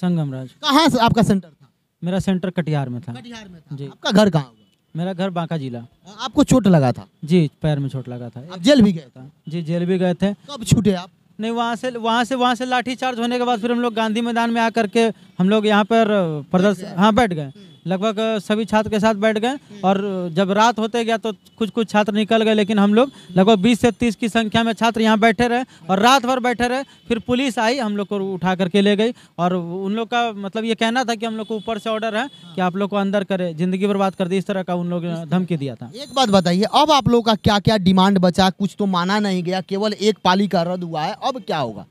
संगमराज कहाँ से आपका सेंटर था मेरा सेंटर कटिहार में था कटिहार में था जी आपका घर कहाँ मेरा घर बांका जिला आपको चोट लगा था जी पैर में चोट लगा था आप जेल भी गए था जी जेल भी गए थे कब छूटे आप नहीं वहाँ से वहाँ से वहाँ से लाठी चार्ज होने के बाद फिर हम लोग गांधी मैदान में आकर के हम लोग यहाँ पर प्रदर्शन हाँ बैठ गए हम्म। लगभग सभी छात्र के साथ बैठ गए हम्म। और जब रात होते गया तो कुछ कुछ छात्र निकल गए लेकिन हम लोग लगभग 20 से 30 की संख्या में छात्र यहाँ बैठे रहे और रात भर बैठे रहे फिर पुलिस आई हम लोग को उठा करके ले गई और उन लोग का मतलब ये कहना था कि हम लोग को ऊपर से ऑर्डर है कि आप लोग को अंदर करे जिंदगी बर्बाद कर दी इस तरह का उन लोग ने धमकी दिया था एक बात बताइए अब आप लोग का क्या क्या डिमांड बचा कुछ तो माना नहीं गया केवल एक पाली का रद्द हुआ है अब क्या होगा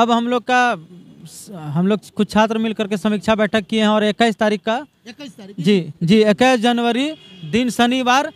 अब हम लोग का हम लोग कुछ छात्र मिल करके समीक्षा बैठक किए हैं और इक्कीस तारीख का इक्कीस तारीख जी जी इक्कीस जनवरी दिन शनिवार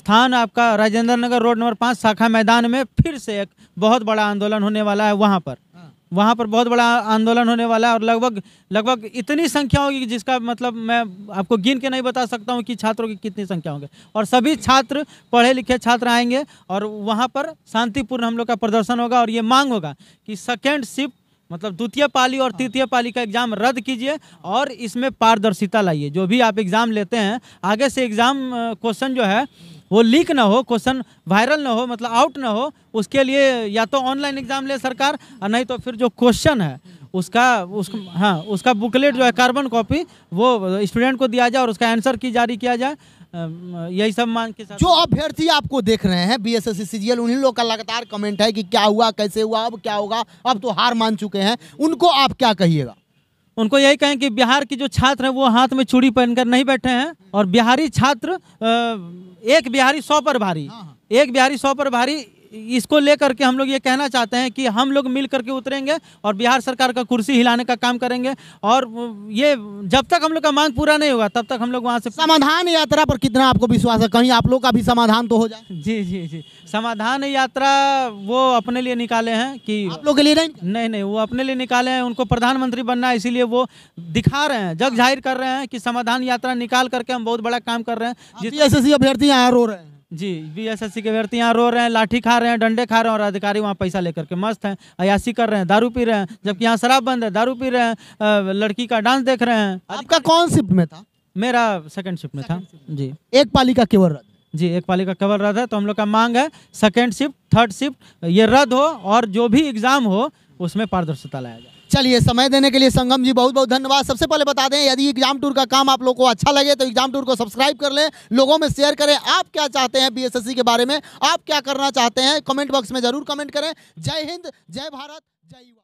स्थान आपका राजेंद्र नगर रोड नंबर पाँच शाखा मैदान में फिर से एक बहुत बड़ा आंदोलन होने वाला है वहाँ पर हाँ। वहाँ पर बहुत बड़ा आंदोलन होने वाला है और लगभग लगभग इतनी संख्या होगी जिसका मतलब मैं आपको गिन के नहीं बता सकता हूँ कि छात्रों की कितनी संख्या होंगे और सभी छात्र पढ़े लिखे छात्र आएंगे और वहाँ पर शांतिपूर्ण हम लोग का प्रदर्शन होगा और ये मांग होगा कि सेकेंड शिफ्ट मतलब द्वितीय पाली और हाँ। तृतीय पाली का एग्जाम रद्द कीजिए और इसमें पारदर्शिता लाइए जो भी आप एग्जाम लेते हैं आगे से एग्जाम क्वेश्चन जो है वो लीक ना हो क्वेश्चन वायरल ना हो मतलब आउट ना हो उसके लिए या तो ऑनलाइन एग्जाम ले सरकार और नहीं तो फिर जो क्वेश्चन है उसका उस हाँ उसका बुकलेट जो है कार्बन कॉपी वो स्टूडेंट को दिया जाए और उसका आंसर की जारी किया जाए यही सब मान के साथ जो अभ्यर्थी आपको देख रहे हैं बी एस एस सी उन्हीं लोग का लगातार कमेंट है कि क्या हुआ कैसे हुआ अब क्या होगा अब तो हार मान चुके हैं उनको आप क्या कहिएगा उनको यही कहें कि बिहार की जो छात्र हैं वो हाथ में चूड़ी पहनकर नहीं बैठे हैं और बिहारी छात्र एक बिहारी सौ पर भारी हाँ, हाँ। एक बिहारी सौ पर भारी इसको लेकर के हम लोग ये कहना चाहते हैं कि हम लोग मिल करके उतरेंगे और बिहार सरकार का कुर्सी हिलाने का काम करेंगे और ये जब तक हम लोग का मांग पूरा नहीं होगा तब तक हम लोग वहाँ से समाधान यात्रा पर कितना आपको विश्वास है कहीं आप लोग का भी समाधान तो हो जाए जी जी जी समाधान यात्रा वो अपने लिए निकाले हैं कि आप लोग के लिए नहीं नहीं नहीं वो अपने लिए निकाले हैं उनको प्रधानमंत्री बनना है इसीलिए वो दिखा रहे हैं जग जाहिर कर रहे हैं कि समाधान यात्रा निकाल करके हम बहुत बड़ा काम कर रहे हैं जिस अभ्यर्थी यहाँ रो रहे हैं जी बीएसएससी के व्यर्थी यहाँ रो रहे हैं लाठी खा रहे हैं डंडे खा रहे हैं और अधिकारी वहाँ पैसा लेकर के मस्त हैं अयासी कर रहे हैं दारू पी रहे हैं जबकि यहाँ शराब बंद है दारू पी रहे हैं लड़की का डांस देख रहे हैं आपका कौन शिफ्ट में था मेरा सेकंड शिफ्ट में था जी एक पालिका केवल रद्द जी एक पालिका केवल रद्द है तो हम लोग का मांग है सेकेंड शिफ्ट थर्ड शिफ्ट ये रद्द हो और जो भी एग्ज़ाम हो उसमें पारदर्शिता लाया जाए चलिए समय देने के लिए संगम जी बहुत बहुत धन्यवाद सबसे पहले बता दें यदि एग्जाम टूर का काम आप लोगों को अच्छा लगे तो एग्जाम टूर को सब्सक्राइब कर लें लोगों में शेयर करें आप क्या चाहते हैं बीएसएससी के बारे में आप क्या करना चाहते हैं कमेंट बॉक्स में जरूर कमेंट करें जय हिंद जय भारत जय युवा